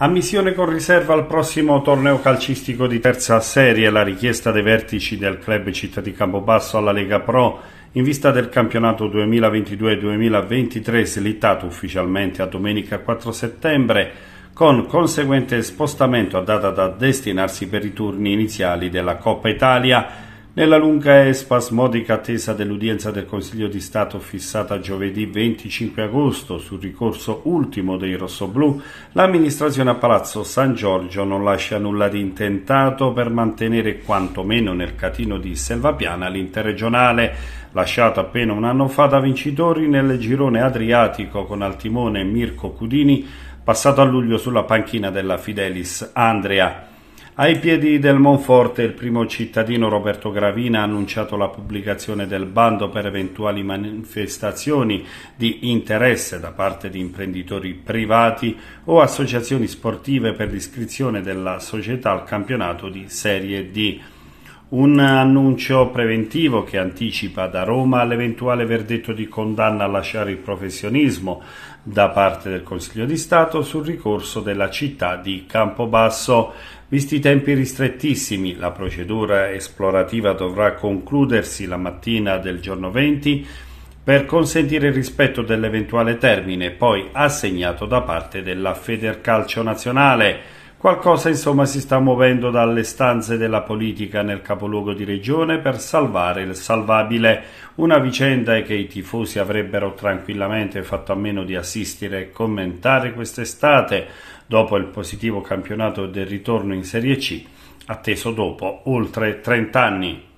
Ammissione con riserva al prossimo torneo calcistico di terza serie, la richiesta dei vertici del club Città di Campobasso alla Lega Pro in vista del campionato 2022-2023 slittato ufficialmente a domenica 4 settembre con conseguente spostamento a data da destinarsi per i turni iniziali della Coppa Italia nella lunga e spasmodica attesa dell'udienza del Consiglio di Stato fissata giovedì 25 agosto sul ricorso ultimo dei rossoblù, l'amministrazione a Palazzo San Giorgio non lascia nulla di intentato per mantenere quantomeno nel catino di Selvapiana l'interregionale, lasciato appena un anno fa da vincitori nel girone adriatico con al timone Mirko Cudini, passato a luglio sulla panchina della Fidelis Andrea. Ai piedi del Monforte il primo cittadino Roberto Gravina ha annunciato la pubblicazione del bando per eventuali manifestazioni di interesse da parte di imprenditori privati o associazioni sportive per l'iscrizione della società al campionato di Serie D. Un annuncio preventivo che anticipa da Roma l'eventuale verdetto di condanna a lasciare il professionismo da parte del Consiglio di Stato sul ricorso della città di Campobasso. Visti i tempi ristrettissimi, la procedura esplorativa dovrà concludersi la mattina del giorno 20 per consentire il rispetto dell'eventuale termine poi assegnato da parte della Federcalcio nazionale. Qualcosa insomma si sta muovendo dalle stanze della politica nel capoluogo di regione per salvare il salvabile, una vicenda che i tifosi avrebbero tranquillamente fatto a meno di assistere e commentare quest'estate, dopo il positivo campionato del ritorno in Serie C, atteso dopo oltre 30 anni.